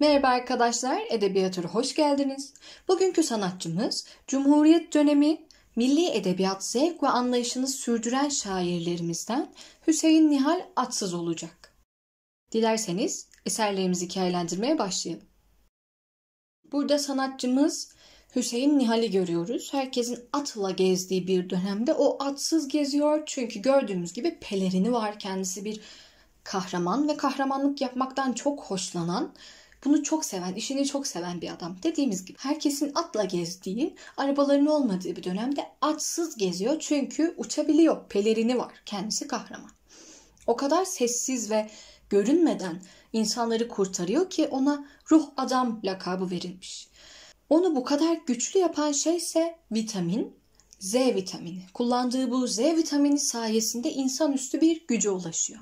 Merhaba arkadaşlar, Edebiyatür'e hoş geldiniz. Bugünkü sanatçımız, Cumhuriyet dönemi milli edebiyat zevk ve anlayışını sürdüren şairlerimizden Hüseyin Nihal Atsız olacak. Dilerseniz eserlerimizi hikayelendirmeye başlayalım. Burada sanatçımız Hüseyin Nihal'i görüyoruz. Herkesin atla gezdiği bir dönemde o atsız geziyor. Çünkü gördüğümüz gibi pelerini var. Kendisi bir kahraman ve kahramanlık yapmaktan çok hoşlanan bunu çok seven, işini çok seven bir adam. Dediğimiz gibi herkesin atla gezdiği, arabaların olmadığı bir dönemde atsız geziyor. Çünkü uçabiliyor. Pelerini var. Kendisi kahraman. O kadar sessiz ve görünmeden insanları kurtarıyor ki ona ruh adam lakabı verilmiş. Onu bu kadar güçlü yapan şey ise vitamin, Z vitamini. Kullandığı bu Z vitamini sayesinde insanüstü bir güce ulaşıyor.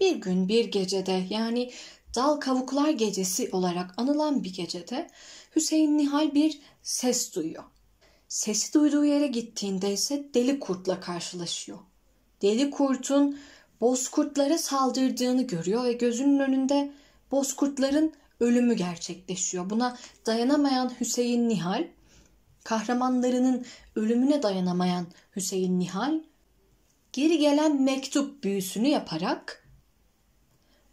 Bir gün bir gecede yani Dal Kavuklar Gecesi olarak anılan bir gecede Hüseyin Nihal bir ses duyuyor. Sesi duyduğu yere gittiğinde ise deli kurtla karşılaşıyor. Deli kurtun bozkurtlara saldırdığını görüyor ve gözünün önünde bozkurtların ölümü gerçekleşiyor. Buna dayanamayan Hüseyin Nihal, kahramanlarının ölümüne dayanamayan Hüseyin Nihal, geri gelen mektup büyüsünü yaparak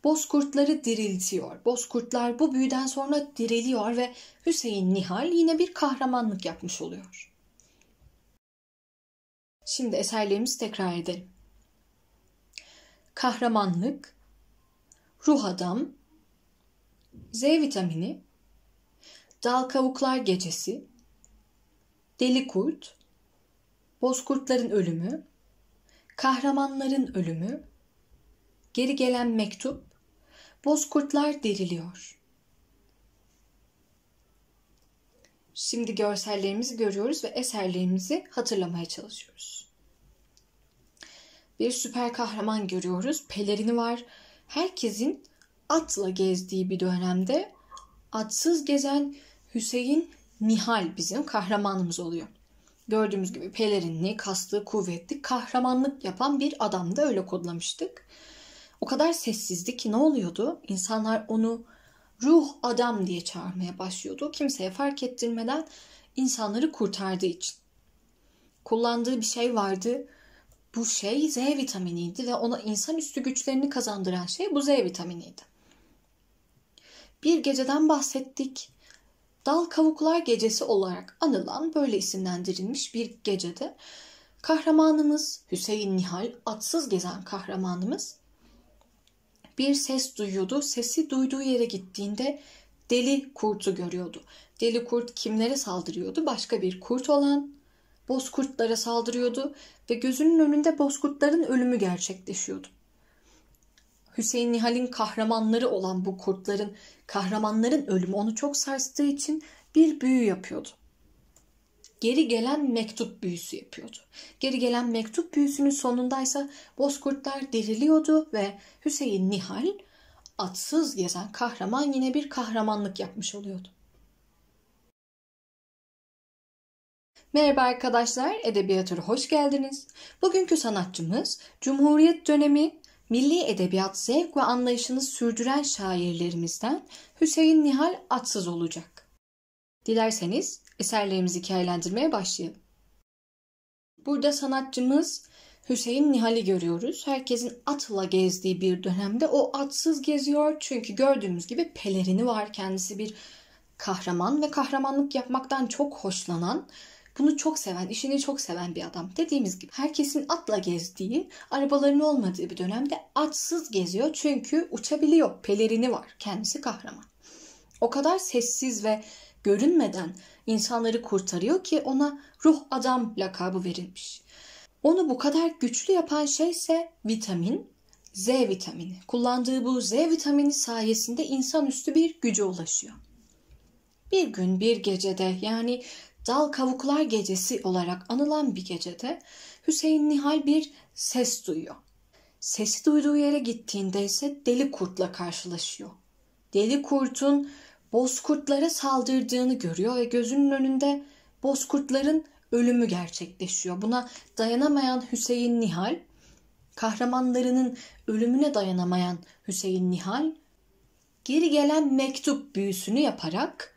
bozkurtları diriltiyor. Bozkurtlar bu büyüden sonra diriliyor ve Hüseyin Nihal yine bir kahramanlık yapmış oluyor. Şimdi eserlerimizi tekrar edelim. Kahramanlık, ruh adam, Z vitamini, dal kavuklar gecesi, deli kurt, bozkurtların ölümü, kahramanların ölümü, geri gelen mektup, Bozkurtlar diriliyor. Şimdi görsellerimizi görüyoruz ve eserlerimizi hatırlamaya çalışıyoruz. Bir süper kahraman görüyoruz. Pelerini var. Herkesin atla gezdiği bir dönemde atsız gezen Hüseyin Nihal bizim kahramanımız oluyor. Gördüğümüz gibi pelerinli, kaslı, kuvvetli, kahramanlık yapan bir adam da öyle kodlamıştık. O kadar sessizdi ki ne oluyordu? İnsanlar onu ruh adam diye çağırmaya başlıyordu. Kimseye fark ettirmeden insanları kurtardığı için. Kullandığı bir şey vardı. Bu şey Z vitaminiydi ve ona insanüstü güçlerini kazandıran şey bu Z vitaminiydi. Bir geceden bahsettik. Dal Kavuklar Gecesi olarak anılan böyle isimlendirilmiş bir gecede kahramanımız Hüseyin Nihal, atsız gezen kahramanımız bir ses duyuyordu. Sesi duyduğu yere gittiğinde deli kurtu görüyordu. Deli kurt kimlere saldırıyordu? Başka bir kurt olan bozkurtlara saldırıyordu ve gözünün önünde bozkurtların ölümü gerçekleşiyordu. Hüseyin Nihal'in kahramanları olan bu kurtların, kahramanların ölümü onu çok sarstığı için bir büyü yapıyordu geri gelen mektup büyüsü yapıyordu. Geri gelen mektup büyüsünün sonundaysa bozkurtlar diriliyordu ve Hüseyin Nihal atsız gezen kahraman yine bir kahramanlık yapmış oluyordu. Merhaba arkadaşlar, Edebiyat'a hoş geldiniz. Bugünkü sanatçımız Cumhuriyet dönemi milli edebiyat zevk ve anlayışını sürdüren şairlerimizden Hüseyin Nihal Atsız olacak. Dilerseniz eserlerimizi hikayelendirmeye başlayalım. Burada sanatçımız Hüseyin Nihal'i görüyoruz. Herkesin atla gezdiği bir dönemde o atsız geziyor. Çünkü gördüğümüz gibi pelerini var. Kendisi bir kahraman ve kahramanlık yapmaktan çok hoşlanan, bunu çok seven, işini çok seven bir adam. Dediğimiz gibi herkesin atla gezdiği, arabaların olmadığı bir dönemde atsız geziyor. Çünkü uçabiliyor, pelerini var. Kendisi kahraman. O kadar sessiz ve görünmeden insanları kurtarıyor ki ona ruh adam lakabı verilmiş. Onu bu kadar güçlü yapan şey ise vitamin, Z vitamini. Kullandığı bu Z vitamini sayesinde insanüstü bir güce ulaşıyor. Bir gün bir gecede yani Dal Kavuklar Gecesi olarak anılan bir gecede Hüseyin Nihal bir ses duyuyor. Sesi duyduğu yere gittiğinde ise deli kurtla karşılaşıyor. Deli kurtun bozkurtlara saldırdığını görüyor ve gözünün önünde bozkurtların ölümü gerçekleşiyor. Buna dayanamayan Hüseyin Nihal, kahramanlarının ölümüne dayanamayan Hüseyin Nihal, geri gelen mektup büyüsünü yaparak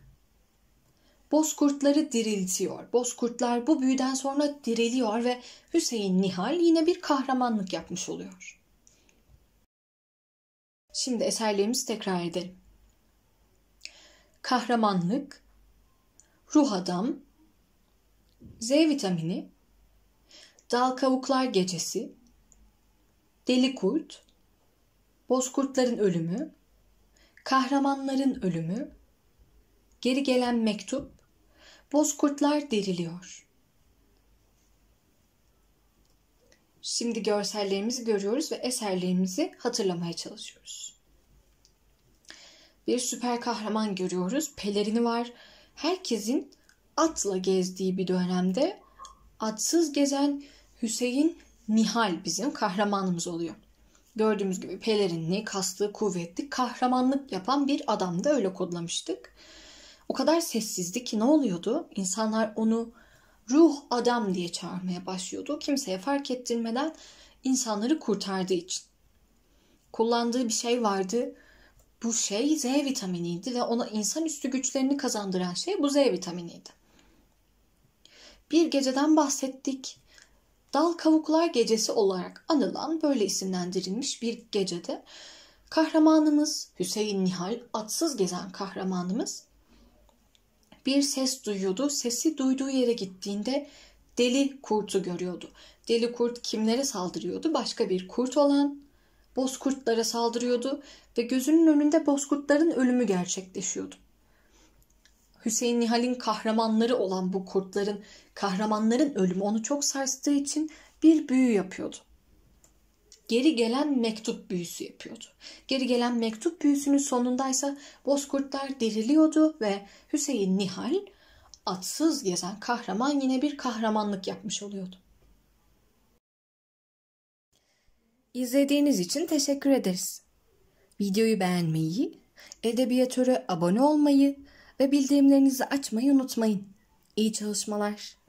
bozkurtları diriltiyor. Bozkurtlar bu büyüden sonra diriliyor ve Hüseyin Nihal yine bir kahramanlık yapmış oluyor. Şimdi eserlerimizi tekrar edelim kahramanlık, ruh adam, Z vitamini, dal kavuklar gecesi, deli kurt, bozkurtların ölümü, kahramanların ölümü, geri gelen mektup, bozkurtlar deriliyor. Şimdi görsellerimizi görüyoruz ve eserlerimizi hatırlamaya çalışıyoruz bir süper kahraman görüyoruz. Pelerini var. Herkesin atla gezdiği bir dönemde atsız gezen Hüseyin Nihal bizim kahramanımız oluyor. Gördüğümüz gibi pelerinli, kaslı, kuvvetli, kahramanlık yapan bir adam da öyle kodlamıştık. O kadar sessizdi ki ne oluyordu? İnsanlar onu ruh adam diye çağırmaya başlıyordu. Kimseye fark ettirmeden insanları kurtardığı için. Kullandığı bir şey vardı bu şey Z vitaminiydi ve ona insanüstü güçlerini kazandıran şey bu Z vitaminiydi. Bir geceden bahsettik. Dal Kavuklar Gecesi olarak anılan böyle isimlendirilmiş bir gecede kahramanımız Hüseyin Nihal, atsız gezen kahramanımız bir ses duyuyordu. Sesi duyduğu yere gittiğinde deli kurtu görüyordu. Deli kurt kimlere saldırıyordu? Başka bir kurt olan bozkurtlara saldırıyordu ve gözünün önünde bozkurtların ölümü gerçekleşiyordu. Hüseyin Nihal'in kahramanları olan bu kurtların, kahramanların ölümü onu çok sarstığı için bir büyü yapıyordu. Geri gelen mektup büyüsü yapıyordu. Geri gelen mektup büyüsünün sonundaysa bozkurtlar diriliyordu ve Hüseyin Nihal atsız gezen kahraman yine bir kahramanlık yapmış oluyordu. İzlediğiniz için teşekkür ederiz. Videoyu beğenmeyi, edebiyatöre abone olmayı ve bildirimlerinizi açmayı unutmayın. İyi çalışmalar.